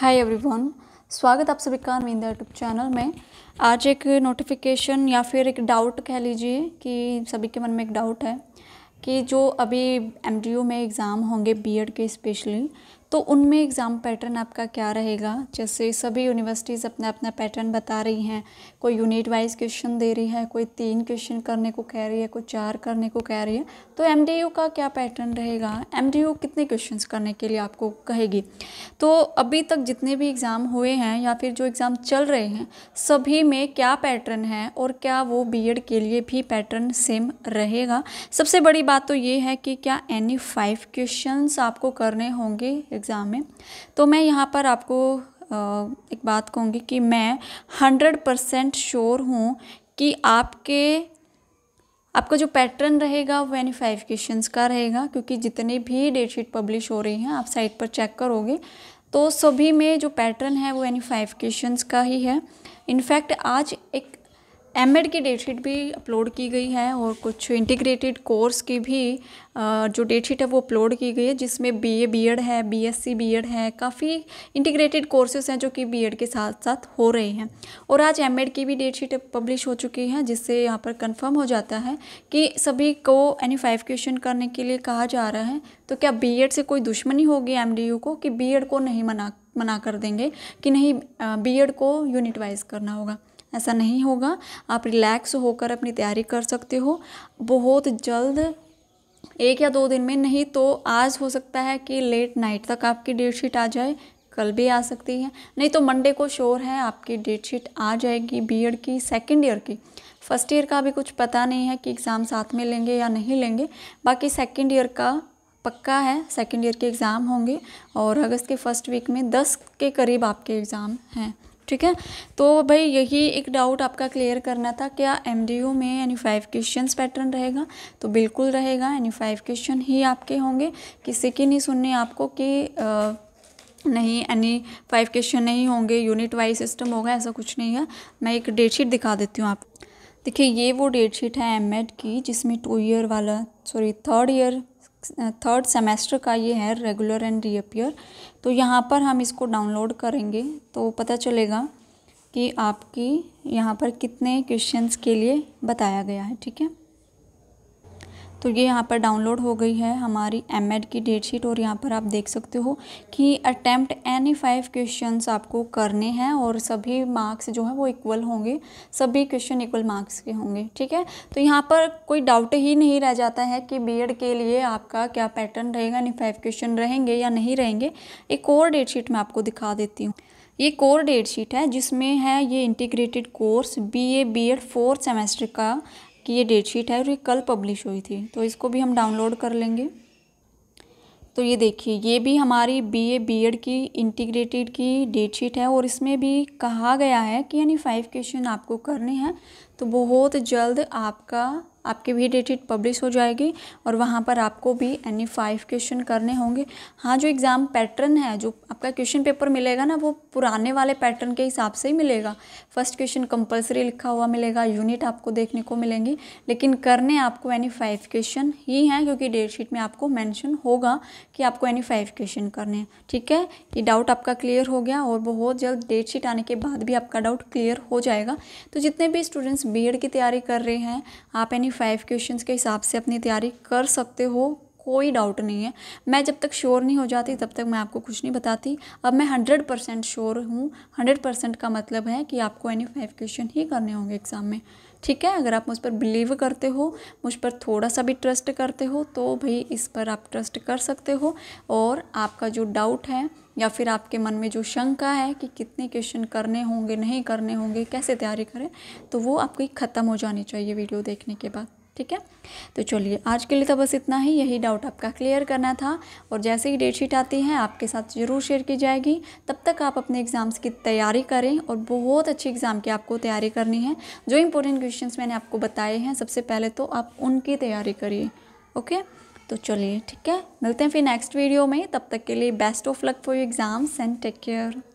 hi everyone स्वागत आप सभी का नवीन यूट्यूब चैनल में आज एक नोटिफिकेशन या फिर एक डाउट कह लीजिए कि सभी के मन में एक डाउट है कि जो अभी एमडीयू में एग्ज़ाम होंगे बीएड के स्पेशली तो उनमें एग्ज़ाम पैटर्न आपका क्या रहेगा जैसे सभी यूनिवर्सिटीज़ अपना अपना पैटर्न बता रही हैं कोई यूनिट वाइज क्वेश्चन दे रही है कोई तीन क्वेश्चन करने को कह रही है कोई चार करने को कह रही है तो एम का क्या पैटर्न रहेगा एम कितने क्वेश्चन करने के लिए आपको कहेगी तो अभी तक जितने भी एग्ज़ाम हुए हैं या फिर जो एग्ज़ाम चल रहे हैं सभी में क्या पैटर्न है और क्या वो बी के लिए भी पैटर्न सेम रहेगा सबसे बड़ी बात तो ये है कि क्या एनी फाइव क्वेश्चन आपको करने होंगे एग्ज़ाम में तो मैं यहाँ पर आपको एक बात कहूँगी कि मैं हंड्रेड परसेंट श्योर हूँ कि आपके आपका जो पैटर्न रहेगा वो वेरीफाइफिकेशंस का रहेगा क्योंकि जितने भी डेटशीट पब्लिश हो रही हैं आप साइट पर चेक करोगे तो सभी में जो पैटर्न है वो वेरीफाइफिकेशंस का ही है इनफैक्ट आज एक एम की डेट शीट भी अपलोड की गई है और कुछ इंटीग्रेटेड कोर्स की भी जो डेट शीट है वो अपलोड की गई है जिसमें बी ए बी एड है B S C B Ed है काफ़ी इंटीग्रेटेड कोर्सेज हैं जो कि बी एड के साथ साथ हो रहे हैं और आज एम की भी डेट शीट पब्लिश हो चुकी है जिससे यहाँ पर कंफर्म हो जाता है कि सभी को यानी फाइव क्वेश्चन करने के लिए कहा जा रहा है तो क्या बी से कोई दुश्मनी होगी एम को कि बी को नहीं मना मना कर देंगे कि नहीं बी को यूनिट वाइज करना होगा ऐसा नहीं होगा आप रिलैक्स होकर अपनी तैयारी कर सकते हो बहुत जल्द एक या दो दिन में नहीं तो आज हो सकता है कि लेट नाइट तक आपकी डेट शीट आ जाए कल भी आ सकती है नहीं तो मंडे को श्योर है आपकी डेट शीट आ जाएगी बी की सेकेंड ईयर की फर्स्ट ईयर का भी कुछ पता नहीं है कि एग्ज़ाम साथ में लेंगे या नहीं लेंगे बाकी सेकेंड ईयर का पक्का है सेकेंड ईयर के एग्ज़ाम होंगे और अगस्त के फर्स्ट वीक में दस के करीब आपके एग्ज़ाम हैं ठीक है तो भाई यही एक डाउट आपका क्लियर करना था क्या एम में यानी फाइव क्वेश्चन पैटर्न रहेगा तो बिल्कुल रहेगा यानी फाइव क्वेश्चन ही आपके होंगे किसी की नहीं सुनने आपको कि नहीं यानी फाइव क्वेश्चन नहीं होंगे यूनिट वाइज सिस्टम होगा ऐसा कुछ नहीं है मैं एक डेटशीट दिखा देती हूँ आप देखिए ये वो डेट शीट है एम की जिसमें टू ईयर वाला sorry third year third semester का ये है रेगुलर एंड रीअपियर तो यहाँ पर हम इसको डाउनलोड करेंगे तो पता चलेगा कि आपकी यहाँ पर कितने क्वेश्चंस के लिए बताया गया है ठीक है तो ये यहाँ पर डाउनलोड हो गई है हमारी एम की डेट शीट और यहाँ पर आप देख सकते हो कि अटैम्प्ट एनी फाइव क्वेश्चन आपको करने हैं और सभी मार्क्स जो है वो इक्वल होंगे सभी क्वेश्चन इक्वल मार्क्स के होंगे ठीक है तो यहाँ पर कोई डाउट ही नहीं रह जाता है कि बी के लिए आपका क्या पैटर्न रहेगा एनी फाइव क्वेश्चन रहेंगे या नहीं रहेंगे एक और डेट शीट मैं आपको दिखा देती हूँ ये कोर डेट शीट है जिसमें है ये integrated course B A B Ed fourth semester का कि ये डेट शीट है और ये कल पब्लिश हुई थी तो इसको भी हम डाउनलोड कर लेंगे तो ये देखिए ये भी हमारी बीए बीएड की इंटीग्रेटेड की डेट शीट है और इसमें भी कहा गया है कि यानी फाइव क्वेश्चन आपको करने हैं तो बहुत जल्द आपका आपकी भी डेटेड पब्लिश हो जाएगी और वहाँ पर आपको भी एनी फाइव क्वेश्चन करने होंगे हाँ जो एग्ज़ाम पैटर्न है जो आपका क्वेश्चन पेपर मिलेगा ना वो पुराने वाले पैटर्न के हिसाब से ही मिलेगा फर्स्ट क्वेश्चन कंपलसरी लिखा हुआ मिलेगा यूनिट आपको देखने को मिलेंगी लेकिन करने आपको एनी फाइव क्वेश्चन ही हैं क्योंकि डेट शीट में आपको मैंशन होगा कि आपको एनी फाइव क्वेश्चन करने हैं ठीक है ये डाउट आपका क्लियर हो गया और बहुत जल्द डेट शीट आने के बाद भी आपका डाउट क्लियर हो जाएगा तो जितने भी स्टूडेंट्स बी की तैयारी कर रहे हैं आप एनी फाइव क्वेश्चंस के हिसाब से अपनी तैयारी कर सकते हो कोई डाउट नहीं है मैं जब तक श्योर नहीं हो जाती तब तक मैं आपको कुछ नहीं बताती अब मैं हंड्रेड परसेंट श्योर हूँ हंड्रेड परसेंट का मतलब है कि आपको एनी फाइव क्वेश्चन ही करने होंगे एग्ज़ाम में ठीक है अगर आप मुझ पर बिलीव करते हो मुझ पर थोड़ा सा भी ट्रस्ट करते हो तो भाई इस पर आप ट्रस्ट कर सकते हो और आपका जो डाउट है या फिर आपके मन में जो शंका है कि कितने क्वेश्चन करने होंगे नहीं करने होंगे कैसे तैयारी करें तो वो आपकी ख़त्म हो जानी चाहिए वीडियो देखने के बाद ठीक है तो चलिए आज के लिए तो बस इतना ही यही डाउट आपका क्लियर करना था और जैसे ही डेट शीट आती है आपके साथ ज़रूर शेयर की जाएगी तब तक आप अपने एग्ज़ाम्स की तैयारी करें और बहुत अच्छी एग्ज़ाम की आपको तैयारी करनी है जो इंपॉर्टेंट क्वेश्चन मैंने आपको बताए हैं सबसे पहले तो आप उनकी तैयारी करिए ओके तो चलिए ठीक है मिलते हैं फिर नेक्स्ट वीडियो में तब तक के लिए best of luck for you exams and take care